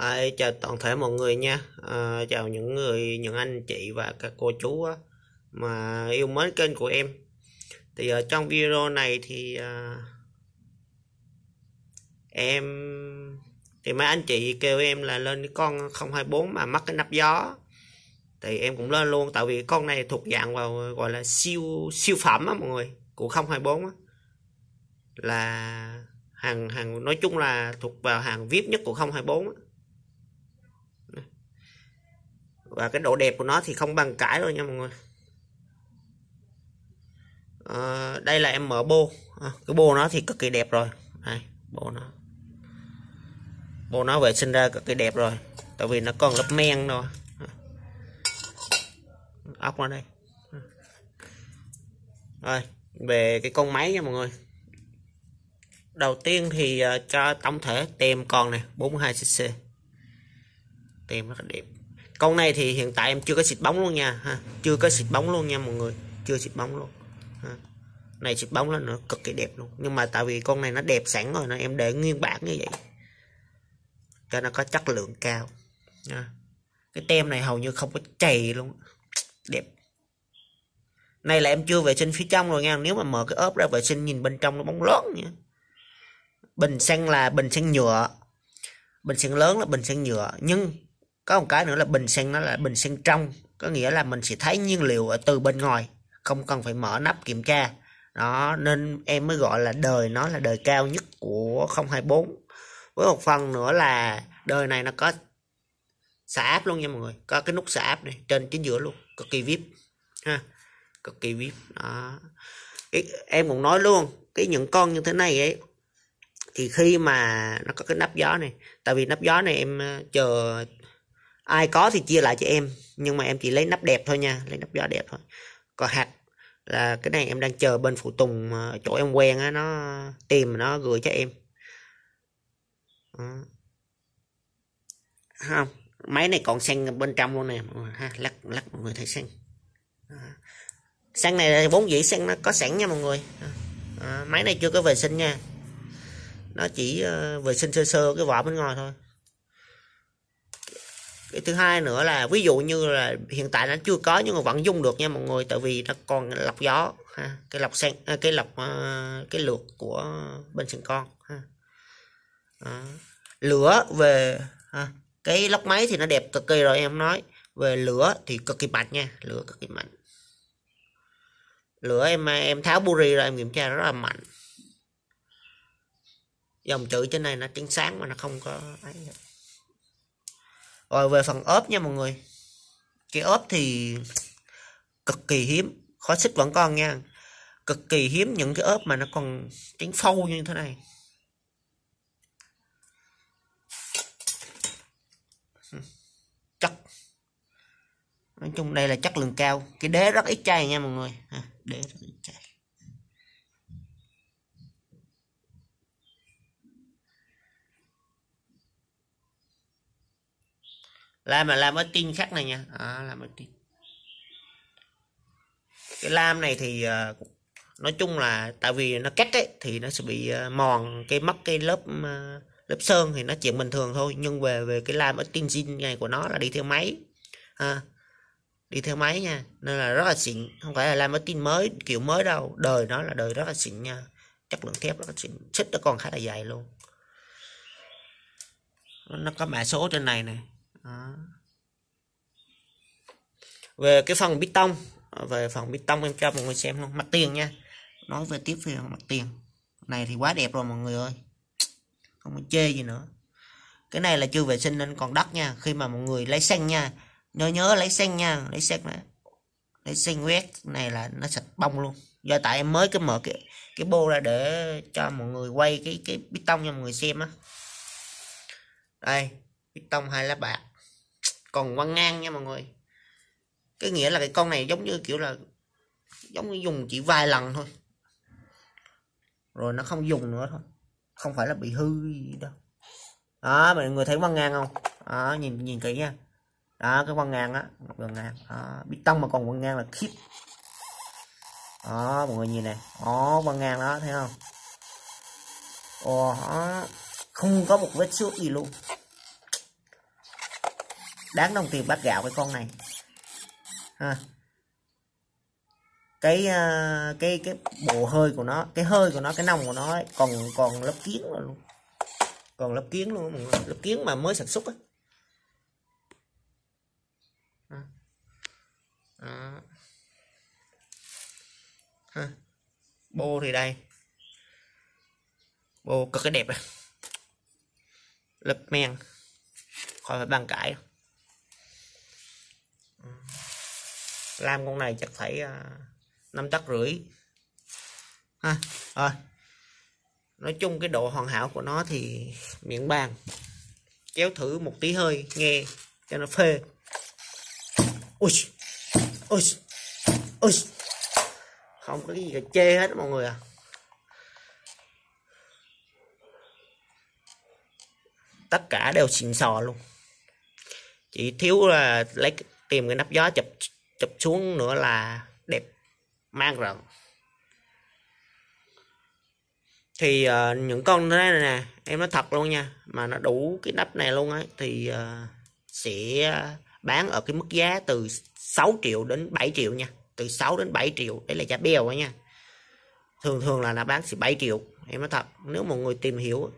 À, chào toàn thể mọi người nha à, chào những người những anh chị và các cô chú á, mà yêu mến kênh của em thì ở trong video này thì à, em thì mấy anh chị kêu em là lên cái con 024 mà mắc cái nắp gió thì em cũng lên luôn tại vì con này thuộc dạng vào gọi là siêu siêu phẩm á mọi người của 024 á là hàng hàng nói chung là thuộc vào hàng vip nhất của 024 á và cái độ đẹp của nó thì không bằng cãi đâu nha mọi người à, đây là em mở bô à, cái bô nó thì cực kỳ đẹp rồi này bô nó bô nó vệ sinh ra cực kỳ đẹp rồi tại vì nó còn lớp men rồi à, ốc nó đây rồi về cái con máy nha mọi người đầu tiên thì ờ, cho tổng thể tem còn này 42cc tem rất là đẹp con này thì hiện tại em chưa có xịt bóng luôn nha ha. chưa có xịt bóng luôn nha mọi người chưa xịt bóng luôn ha. này xịt bóng lên nó cực kỳ đẹp luôn nhưng mà tại vì con này nó đẹp sẵn rồi nên em để nguyên bản như vậy cho nó có chất lượng cao nha. cái tem này hầu như không có chày luôn đẹp này là em chưa vệ sinh phía trong rồi nha nếu mà mở cái ốp ra vệ sinh nhìn bên trong nó bóng lớn nha bình xăng là bình xăng nhựa bình xăng lớn là bình xăng nhựa nhưng có một cái nữa là bình xăng nó là bình xăng trong có nghĩa là mình sẽ thấy nhiên liệu ở từ bên ngoài không cần phải mở nắp kiểm tra đó nên em mới gọi là đời nó là đời cao nhất của 024 với một phần nữa là đời này nó có xả áp luôn nha mọi người có cái nút xả áp này trên chính giữa luôn cực kỳ vip ha cực kỳ vip đó em cũng nói luôn cái những con như thế này ấy thì khi mà nó có cái nắp gió này tại vì nắp gió này em ờ, chờ ai có thì chia lại cho em nhưng mà em chỉ lấy nắp đẹp thôi nha lấy nắp gió đẹp thôi còn hạt là cái này em đang chờ bên phụ tùng chỗ em quen á nó tìm nó gửi cho em không máy này còn xăng bên trong luôn nè ha lắc lắc mọi người thấy xăng xăng này là vốn dĩ xăng nó có sẵn nha mọi người à, máy này chưa có vệ sinh nha nó chỉ ờ, vệ sinh sơ sơ cái vỏ bên ngoài thôi cái thứ hai nữa là ví dụ như là hiện tại nó chưa có nhưng mà vẫn dùng được nha mọi người tại vì nó còn lọc gió ha cái lọc sen à, cái lọc à, cái lược của bên sừng con ha à. lửa về ha. cái lốc máy thì nó đẹp cực kỳ rồi em nói về lửa thì cực kỳ mạnh nha lửa cực kỳ mạnh lửa em em tháo buri ra em kiểm tra rất là mạnh dòng chữ trên này nó trắng sáng mà nó không có ấy rồi về phần ốp nha mọi người cái ốp thì cực kỳ hiếm khó xích vẫn còn nha cực kỳ hiếm những cái ốp mà nó còn tránh phâu như thế này chắc nói chung đây là chất lượng cao cái đế rất ít chai nha mọi người đế rất ít chai lam là làm tin khác này nha à, làm tin cái lam này thì ờ, nói chung là tại vì nó cắt ấy thì nó sẽ bị ờ, mòn cái mất cái lớp ờ, lớp sơn thì nó chuyện bình thường thôi nhưng về về cái lam ở tinh zin này của nó là đi theo máy à, đi theo máy nha nên là rất là xịn không phải là lam ở tin mới kiểu mới đâu đời nó là đời rất là xịn nha chất lượng thép rất là xịn xích nó còn khá là dài luôn nó có mã số trên này nè đó. về cái phần bít tông à, về phần bít tông em cho mọi người xem luôn mặt tiền nha nói về tiếp về mặt tiền này thì quá đẹp rồi mọi người ơi không có chê gì nữa cái này là chưa vệ sinh nên còn đắt nha khi mà mọi người lấy xanh nha nhớ nhớ lấy xanh nha lấy xanh này lấy xanh quét này là nó sạch bông luôn do tại em mới cái mở cái cái bô ra để cho mọi người quay cái cái bít tông cho mọi người xem á đây bít tông hai lá bạc còn quăng ngang nha mọi người cái nghĩa là cái con này giống như kiểu là giống như dùng chỉ vài lần thôi rồi nó không dùng nữa thôi không phải là bị hư đâu đó mọi người thấy quăng ngang không đó, nhìn nhìn kỹ nha đó cái quăng ngang á quăng ngang đó, biết tông mà còn quăng ngang là khiếp đó mọi người nhìn này đó quăng ngang đó thấy không ồ không có một vết xước gì luôn đáng đồng tiền bát gạo cái con này ha cái ờ, cái cái bộ hơi của nó cái hơi của nó cái nòng của nó ấy, còn còn lớp kiến luôn còn lớp kiến luôn lớp kiến mà mới sản xuất ấy. Đó. Ha. bô thì đây bô cực cái đẹp này. lập men khỏi phải bàn cãi làm con này chắc phải à, năm tấc rưỡi ha rồi nói chung cái độ hoàn hảo của nó thì miệng bàn kéo thử một tí hơi nghe cho nó phê ui ui ui không có cái gì cả chê hết mọi người à tất cả đều xịn sò luôn chỉ thiếu là lấy tìm cái nắp gió chụp chụp xuống nữa là đẹp mang rợn thì uh, những con thế này nè em nói thật luôn nha mà nó đủ cái nắp này luôn ấy thì uh, sẽ bán ở cái mức giá từ 6 triệu đến 7 triệu nha từ 6 đến 7 triệu đấy là giá bèo á nha thường thường là nó bán sẽ 7 triệu em nói thật nếu một người tìm hiểu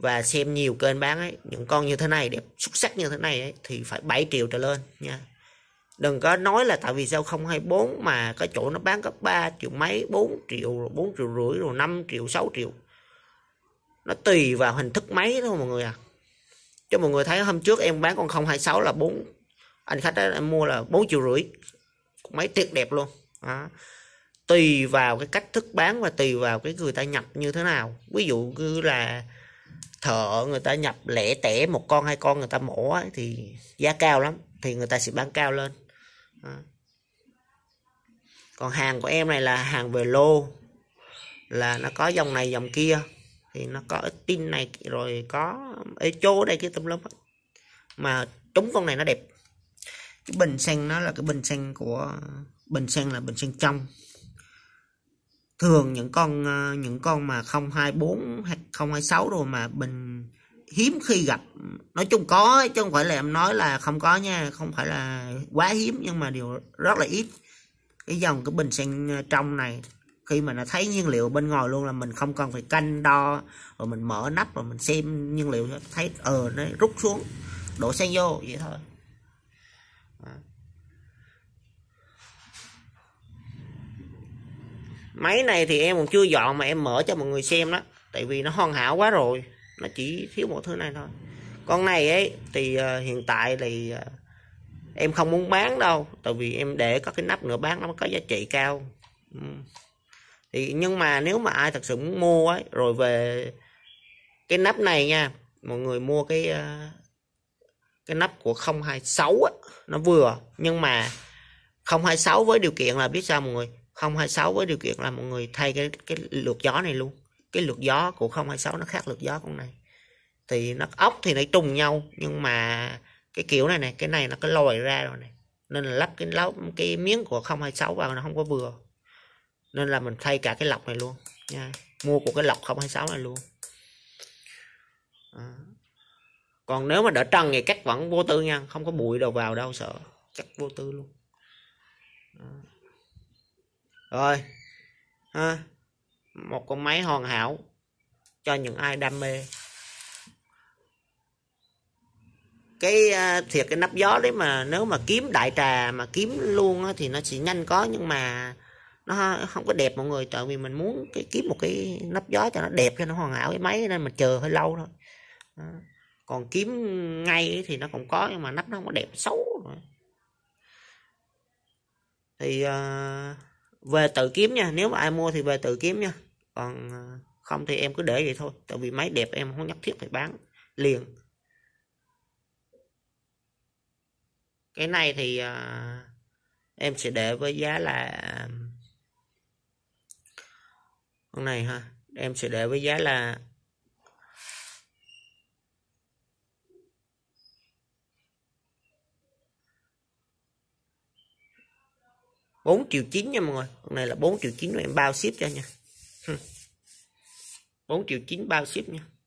và xem nhiều kênh bán ấy những con như thế này đẹp xuất sắc như thế này ấy, thì phải 7 triệu trở lên nha đừng có nói là tại vì sao không bốn mà có chỗ nó bán cấp 3 triệu mấy 4 triệu rồi 4 triệu rưỡi rồi 5 triệu 6 triệu nó tùy vào hình thức máy thôi mọi người à cho mọi người thấy hôm trước em bán con 026 là 4 anh khách đó, em mua là 4 triệu rưỡi máy tuyệt đẹp luôn đó. tùy vào cái cách thức bán và tùy vào cái người ta nhập như thế nào ví dụ như là thợ người ta nhập lẻ tẻ một con hai con người ta mổ ấy, thì giá cao lắm thì người ta sẽ bán cao lên à. còn hàng của em này là hàng về lô là nó có dòng này dòng kia thì nó có tin này rồi có ê chô đây kia tùm lum mà trúng con này nó đẹp cái bình xanh nó là cái bình xanh của bình xanh là bình xanh trong thường những con ờ, những con mà 024 hay 026 rồi mà mình hiếm khi gặp nói chung có chứ không phải là em nói là không có nha không phải là quá hiếm nhưng mà điều rất là ít cái dòng cái bình xăng ờ, trong này khi mà nó thấy nhiên liệu bên ngoài luôn là mình không cần phải canh đo rồi mình mở nắp rồi mình xem nhiên liệu thấy ờ nó rút xuống đổ xăng vô vậy thôi à. máy này thì em còn chưa dọn mà em mở cho mọi người xem đó tại vì nó hoàn hảo quá rồi nó chỉ thiếu một thứ này thôi con này ấy thì uh, hiện tại thì uh, em không muốn bán đâu tại vì em để có cái nắp nữa bán nó có giá trị cao ừ. thì nhưng mà nếu mà ai thật sự muốn mua ấy rồi về cái nắp này nha mọi người mua cái uh, cái nắp của 026 á nó vừa nhưng mà 026 với điều kiện là biết sao mọi người 026 với điều kiện là mọi người thay cái cái lượt gió này luôn cái lượt gió của 026 nó khác lượt gió con này thì nó ốc thì nó trùng nhau nhưng mà cái kiểu này này cái này nó có lồi ra rồi này nên là lắp cái lóc cái miếng của 026 vào nó không có vừa nên là mình thay cả cái lọc này luôn nha mua của cái lọc 026 này luôn à. còn nếu mà đỡ trần thì cắt vẫn vô tư nha không có bụi đầu vào đâu sợ chắc vô tư luôn à rồi ha một con máy hoàn hảo cho những ai đam mê cái à, thiệt cái nắp gió đấy mà nếu mà kiếm đại trà mà kiếm luôn á, thì nó chỉ nhanh có nhưng mà nó không có đẹp mọi người tại vì mình muốn cái kiếm một cái nắp gió cho nó đẹp cho nó hoàn hảo cái máy nên mình chờ hơi lâu thôi đó. còn kiếm ngay thì nó cũng có nhưng mà nắp nó không có đẹp xấu rồi thì uh, về tự kiếm nha nếu mà ai mua thì về tự kiếm nha còn à, không thì em cứ để vậy thôi tại vì máy đẹp em không nhất thiết phải bán liền cái này thì uh, em sẽ để với giá là con này ha em sẽ để với giá là 4 triệu 9 nha mọi người con này là 4 triệu 9 em bao ship cho nha 4 triệu 9 bao ship nha